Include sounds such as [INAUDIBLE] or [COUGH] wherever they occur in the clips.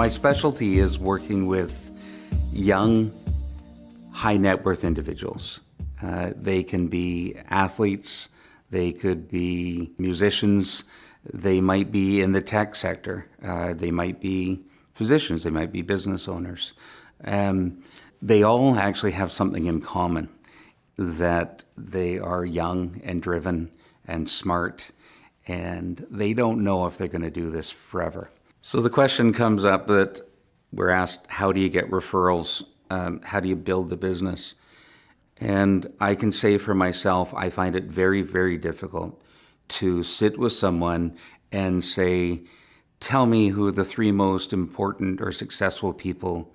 my specialty is working with young, high net worth individuals. Uh, they can be athletes, they could be musicians, they might be in the tech sector, uh, they might be physicians, they might be business owners. Um, they all actually have something in common that they are young and driven and smart, and they don't know if they're going to do this forever. So the question comes up that we're asked, how do you get referrals? Um, how do you build the business? And I can say for myself, I find it very, very difficult to sit with someone and say, tell me who the three most important or successful people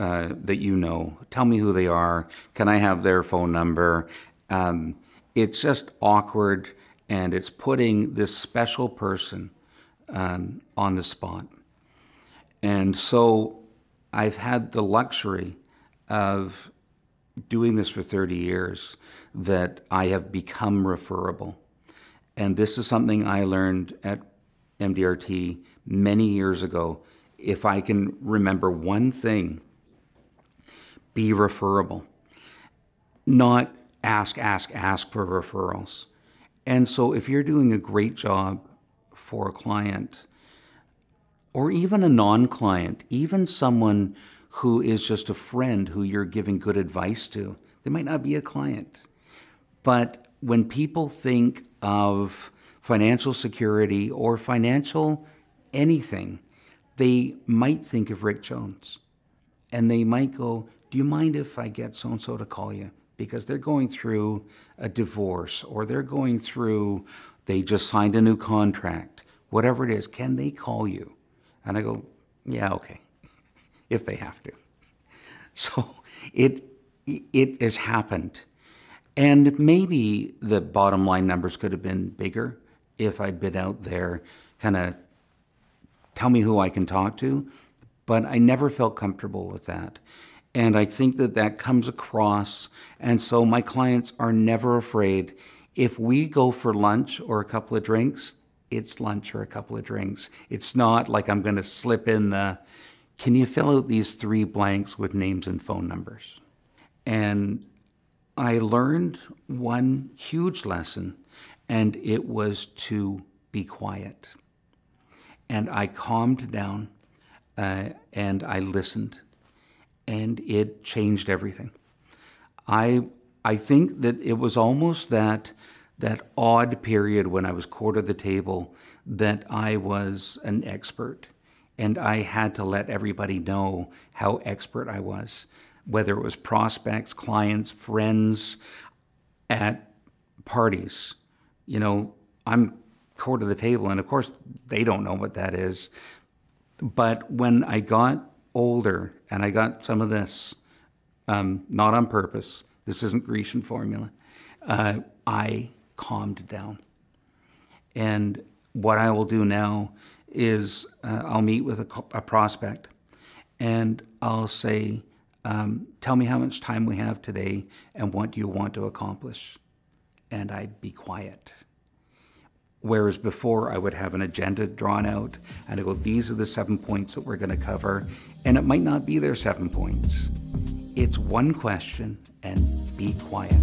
uh, that you know. Tell me who they are. Can I have their phone number? Um, it's just awkward and it's putting this special person um, on the spot. And so I've had the luxury of doing this for 30 years that I have become referable. And this is something I learned at MDRT many years ago. If I can remember one thing, be referable, not ask, ask, ask for referrals. And so if you're doing a great job for a client or even a non client, even someone who is just a friend who you're giving good advice to. They might not be a client. But when people think of financial security or financial anything, they might think of Rick Jones. And they might go, Do you mind if I get so and so to call you? because they're going through a divorce or they're going through, they just signed a new contract, whatever it is, can they call you? And I go, yeah, okay, if they have to. [LAUGHS] So it, it has happened. And maybe the bottom line numbers could have been bigger if I'd been out there kind of tell me who I can talk to. But I never felt comfortable with that. And I think that that comes across. And so my clients are never afraid. If we go for lunch or a couple of drinks, it's lunch or a couple of drinks. It's not like I'm going to slip in the, can you fill out these three blanks with names and phone numbers? And I learned one huge lesson, and it was to be quiet. And I calmed down uh, and I listened and it changed everything. I I think that it was almost that that odd period when I was of the table that I was an expert and I had to let everybody know how expert I was, whether it was prospects, clients, friends at parties. You know, I'm of the table and of course they don't know what that is. But when I got older and I got some of this, um, not on purpose. This isn't Grecian formula. Uh, I calmed down. And what I will do now is uh, I'll meet with a, a, prospect and I'll say, um, Tell me how much time we have today and what do you want to accomplish? And I'd be quiet. Whereas before, I would have an agenda drawn out and I go, these are the seven points that we're going to cover. And it might not be their seven points. It's one question and be quiet.